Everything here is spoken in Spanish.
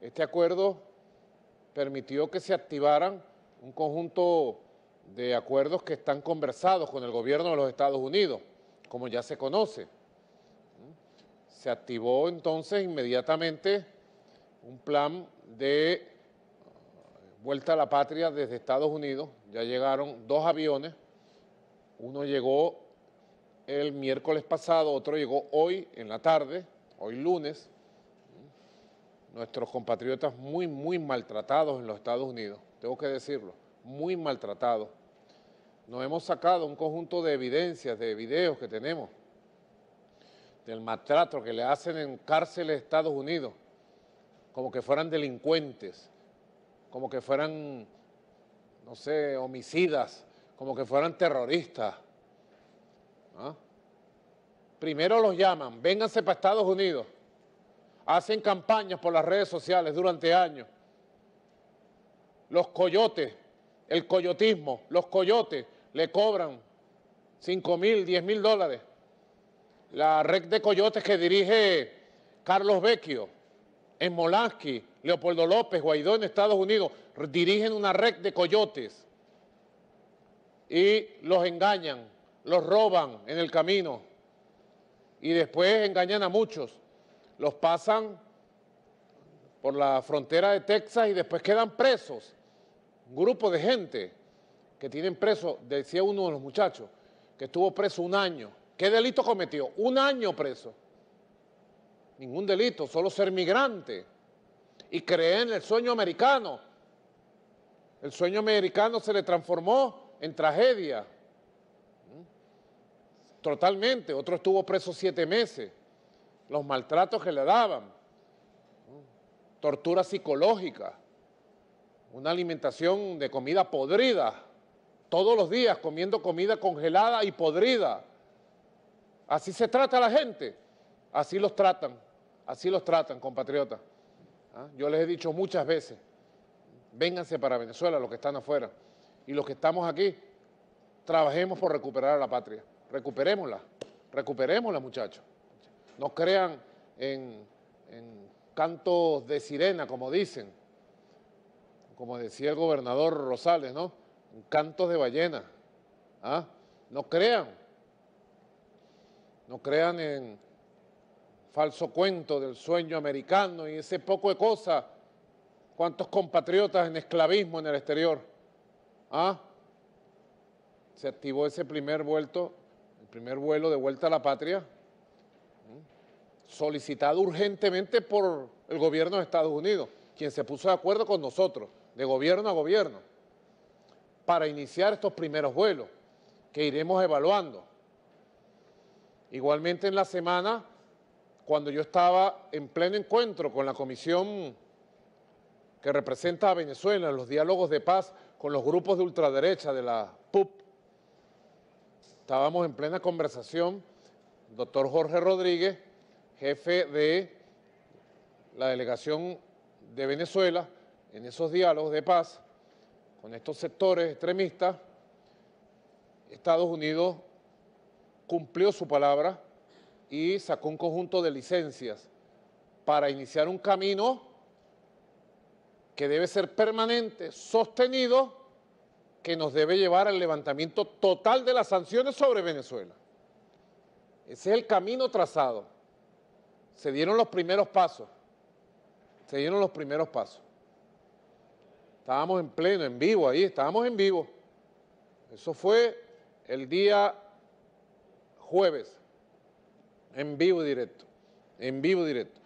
Este acuerdo permitió que se activaran un conjunto de acuerdos que están conversados con el gobierno de los Estados Unidos, como ya se conoce. Se activó entonces inmediatamente un plan de vuelta a la patria desde Estados Unidos. Ya llegaron dos aviones, uno llegó el miércoles pasado, otro llegó hoy en la tarde, hoy lunes, nuestros compatriotas muy, muy maltratados en los Estados Unidos, tengo que decirlo, muy maltratados. Nos hemos sacado un conjunto de evidencias, de videos que tenemos, del maltrato que le hacen en cárceles de Estados Unidos, como que fueran delincuentes, como que fueran, no sé, homicidas, como que fueran terroristas. ¿ah? Primero los llaman, vénganse para Estados Unidos, hacen campañas por las redes sociales durante años. Los coyotes, el coyotismo, los coyotes le cobran 5 mil, 10 mil dólares. La red de coyotes que dirige Carlos Vecchio, en Molaski, Leopoldo López, Guaidó en Estados Unidos, dirigen una red de coyotes y los engañan, los roban en el camino y después engañan a muchos los pasan por la frontera de Texas y después quedan presos. Un grupo de gente que tienen preso, decía uno de los muchachos, que estuvo preso un año. ¿Qué delito cometió? Un año preso. Ningún delito, solo ser migrante. Y creer en el sueño americano. El sueño americano se le transformó en tragedia. ¿Mm? Totalmente. Otro estuvo preso siete meses los maltratos que le daban, tortura psicológica, una alimentación de comida podrida, todos los días comiendo comida congelada y podrida. Así se trata la gente, así los tratan, así los tratan, compatriotas. ¿ah? Yo les he dicho muchas veces, vénganse para Venezuela los que están afuera y los que estamos aquí, trabajemos por recuperar a la patria, recuperémosla, recuperémosla muchachos no crean en, cantos de sirena, como dicen, como decía el gobernador Rosales, ¿no? En cantos de ballena. ¿ah? No crean, no crean en falso cuento del sueño americano y ese poco de cosas. ¿Cuántos compatriotas en esclavismo en el exterior? ¿Ah? Se activó ese primer vuelto, el primer vuelo de vuelta a la patria solicitado urgentemente por el gobierno de Estados Unidos, quien se puso de acuerdo con nosotros, de gobierno a gobierno, para iniciar estos primeros vuelos que iremos evaluando. Igualmente en la semana, cuando yo estaba en pleno encuentro con la comisión que representa a Venezuela los diálogos de paz con los grupos de ultraderecha de la PUP, estábamos en plena conversación, doctor Jorge Rodríguez, jefe de la delegación de Venezuela en esos diálogos de paz con estos sectores extremistas, Estados Unidos cumplió su palabra y sacó un conjunto de licencias para iniciar un camino que debe ser permanente, sostenido, que nos debe llevar al levantamiento total de las sanciones sobre Venezuela. Ese es el camino trazado se dieron los primeros pasos. Se dieron los primeros pasos. Estábamos en pleno, en vivo ahí, estábamos en vivo. Eso fue el día jueves, en vivo directo, en vivo directo.